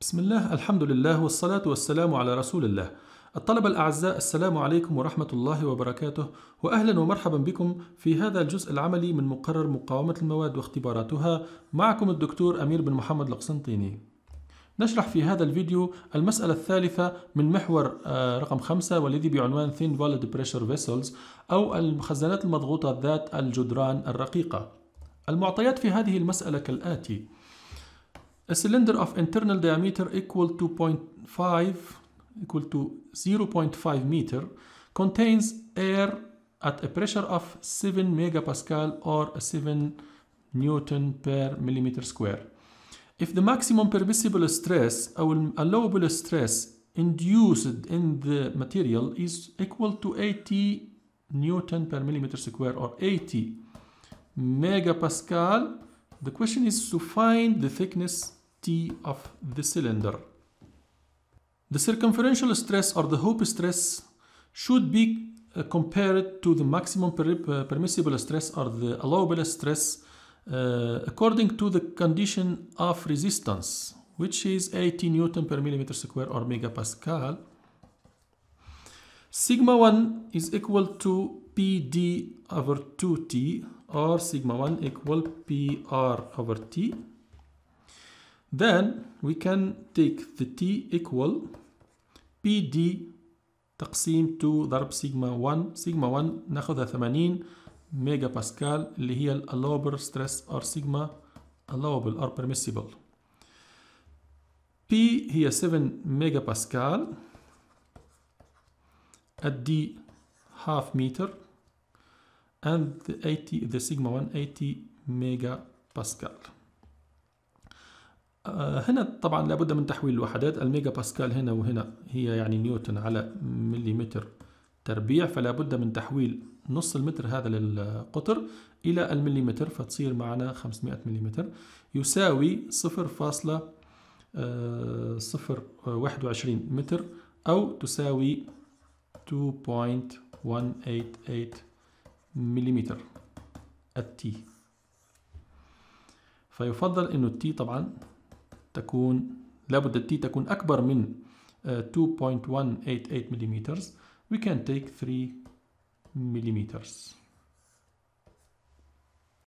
بسم الله الحمد لله والصلاة والسلام على رسول الله الطلبة الأعزاء السلام عليكم ورحمة الله وبركاته وأهلا ومرحبا بكم في هذا الجزء العملي من مقرر مقاومة المواد واختباراتها معكم الدكتور أمير بن محمد القسنطيني نشرح في هذا الفيديو المسألة الثالثة من محور آه، رقم خمسة والذي بعنوان Thin Valid Pressure Vessels أو المخزنات المضغوطة ذات الجدران الرقيقة المعطيات في هذه المسألة كالآتي a cylinder of internal diameter equal to 0.5 equal to 0.5 meter contains air at a pressure of 7 megapascal or 7 newton per millimeter square. If the maximum permissible stress or uh, allowable stress induced in the material is equal to 80 newton per millimeter square or 80 megapascal, the question is to find the thickness of the cylinder. The circumferential stress or the Hope stress should be uh, compared to the maximum per uh, permissible stress or the allowable stress uh, according to the condition of resistance, which is 80 Newton per millimeter square or megapascal. Sigma 1 is equal to PD over 2T or sigma 1 equal PR over T then we can take the t equal PD تقسيم 2 ضرب سيجما 1 سيجما 1 ناخذها 80 ميجا باسكال اللي هي الالوبر ستريس ار سيجما allowable or permissible P هي 7 ميجا باسكال at D half meter and the 80 the sigma 180 ميجا باسكال. آه، هنا طبعا لابد من تحويل الوحدات الميجا باسكال هنا وهنا هي يعني نيوتن على مليمتر تربيع فلا بد من تحويل نص المتر هذا للقطر إلى المليمتر فتصير معنا 500 مليمتر يساوي 0.021 آه، آه، متر أو تساوي 2.188 مليمتر التي فيفضل أنه التي طبعا تكون لابد T تكون أكبر من 2.188 آه، ملم we can take 3 ملم.